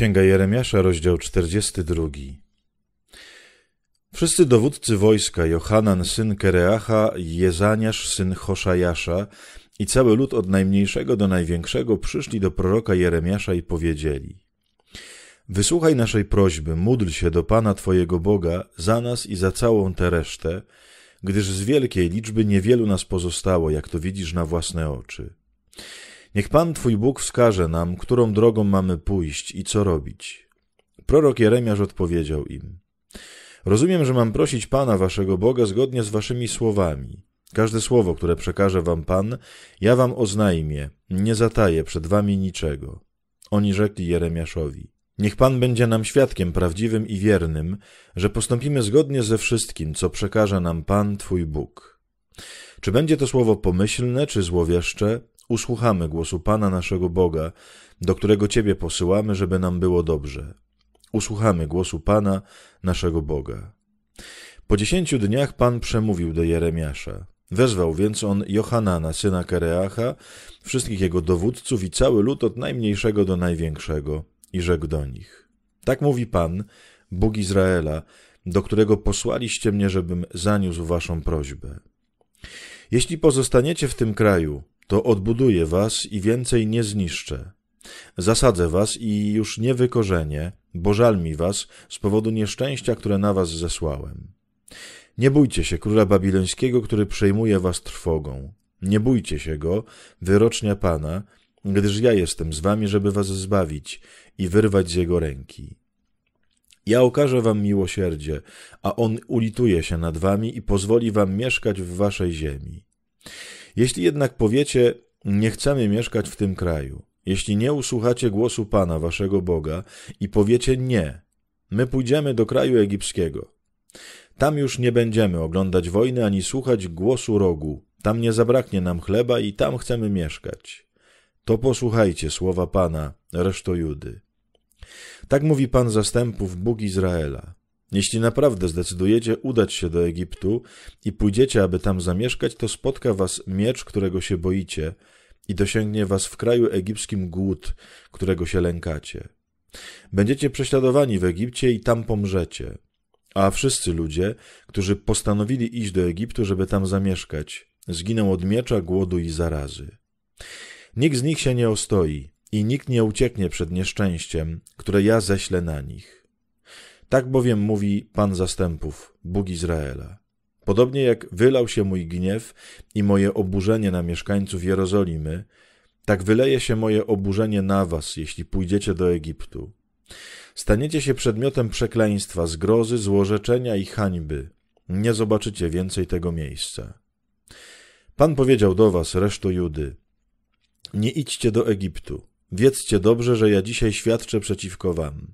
Księga Jeremiasza, rozdział 42. Wszyscy dowódcy wojska, Johanan syn Kereacha, Jezaniasz syn Hoszajasza i cały lud od najmniejszego do największego przyszli do proroka Jeremiasza i powiedzieli Wysłuchaj naszej prośby, módl się do Pana Twojego Boga za nas i za całą tę resztę, gdyż z wielkiej liczby niewielu nas pozostało, jak to widzisz na własne oczy. Niech Pan Twój Bóg wskaże nam, którą drogą mamy pójść i co robić. Prorok Jeremiasz odpowiedział im: Rozumiem, że mam prosić Pana Waszego Boga zgodnie z Waszymi słowami. Każde słowo, które przekaże Wam Pan, ja Wam oznajmię, nie zataję przed Wami niczego. Oni rzekli Jeremiaszowi: Niech Pan będzie nam świadkiem prawdziwym i wiernym, że postąpimy zgodnie ze wszystkim, co przekaże nam Pan, Twój Bóg. Czy będzie to słowo pomyślne, czy złowieszcze, usłuchamy głosu Pana naszego Boga, do którego Ciebie posyłamy, żeby nam było dobrze. Usłuchamy głosu Pana naszego Boga. Po dziesięciu dniach Pan przemówił do Jeremiasza. Wezwał więc on Johanana, syna Kereacha, wszystkich jego dowódców i cały lud od najmniejszego do największego i rzekł do nich. Tak mówi Pan, Bóg Izraela, do którego posłaliście mnie, żebym zaniósł waszą prośbę. Jeśli pozostaniecie w tym kraju, to odbuduję was i więcej nie zniszczę. Zasadzę was i już nie wykorzenię, bo żal mi was z powodu nieszczęścia, które na was zesłałem. Nie bójcie się króla babilońskiego, który przejmuje was trwogą. Nie bójcie się go, wyrocznia Pana, gdyż ja jestem z wami, żeby was zbawić i wyrwać z jego ręki. Ja okażę wam miłosierdzie, a on ulituje się nad wami i pozwoli wam mieszkać w waszej ziemi. Jeśli jednak powiecie, nie chcemy mieszkać w tym kraju, jeśli nie usłuchacie głosu Pana, waszego Boga, i powiecie nie, my pójdziemy do kraju egipskiego. Tam już nie będziemy oglądać wojny ani słuchać głosu rogu, tam nie zabraknie nam chleba i tam chcemy mieszkać. To posłuchajcie słowa Pana, reszto Judy. Tak mówi Pan zastępów, Bóg Izraela. Jeśli naprawdę zdecydujecie udać się do Egiptu i pójdziecie, aby tam zamieszkać, to spotka was miecz, którego się boicie, i dosięgnie was w kraju egipskim głód, którego się lękacie. Będziecie prześladowani w Egipcie i tam pomrzecie. A wszyscy ludzie, którzy postanowili iść do Egiptu, żeby tam zamieszkać, zginą od miecza, głodu i zarazy. Nikt z nich się nie ostoi i nikt nie ucieknie przed nieszczęściem, które ja ześlę na nich. Tak bowiem mówi Pan zastępów, Bóg Izraela. Podobnie jak wylał się mój gniew i moje oburzenie na mieszkańców Jerozolimy, tak wyleje się moje oburzenie na was, jeśli pójdziecie do Egiptu. Staniecie się przedmiotem przekleństwa, zgrozy, złorzeczenia i hańby. Nie zobaczycie więcej tego miejsca. Pan powiedział do was, reszto Judy, nie idźcie do Egiptu. Wiedzcie dobrze, że ja dzisiaj świadczę przeciwko wam.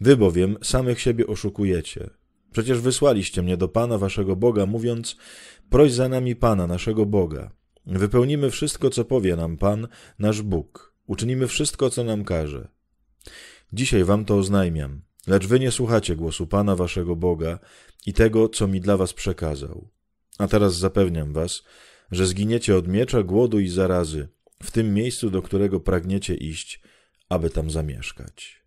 Wy bowiem samych siebie oszukujecie. Przecież wysłaliście mnie do Pana waszego Boga, mówiąc, proś za nami Pana, naszego Boga. Wypełnimy wszystko, co powie nam Pan, nasz Bóg. Uczynimy wszystko, co nam każe. Dzisiaj wam to oznajmiam, lecz wy nie słuchacie głosu Pana waszego Boga i tego, co mi dla was przekazał. A teraz zapewniam was, że zginiecie od miecza, głodu i zarazy w tym miejscu, do którego pragniecie iść, aby tam zamieszkać.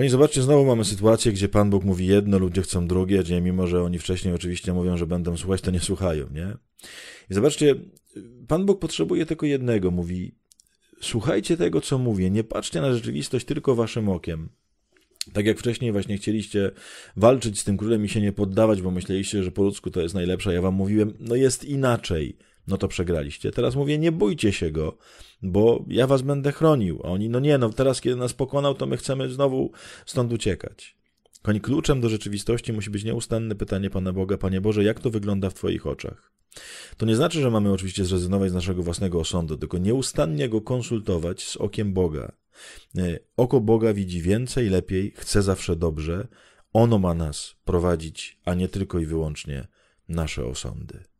Kochani, zobaczcie, znowu mamy sytuację, gdzie Pan Bóg mówi jedno, ludzie chcą drugie, gdzie mimo, że oni wcześniej oczywiście mówią, że będą słuchać, to nie słuchają, nie? I zobaczcie, Pan Bóg potrzebuje tylko jednego, mówi, słuchajcie tego, co mówię, nie patrzcie na rzeczywistość tylko waszym okiem. Tak jak wcześniej właśnie chcieliście walczyć z tym królem i się nie poddawać, bo myśleliście, że po ludzku to jest najlepsze, ja wam mówiłem, no jest inaczej no to przegraliście. Teraz mówię, nie bójcie się go, bo ja was będę chronił. A oni, no nie, no teraz kiedy nas pokonał, to my chcemy znowu stąd uciekać. Koń kluczem do rzeczywistości musi być nieustanne pytanie Pana Boga, Panie Boże, jak to wygląda w Twoich oczach? To nie znaczy, że mamy oczywiście zrezygnować z naszego własnego osądu, tylko nieustannie go konsultować z okiem Boga. E, oko Boga widzi więcej, lepiej, chce zawsze dobrze. Ono ma nas prowadzić, a nie tylko i wyłącznie nasze osądy.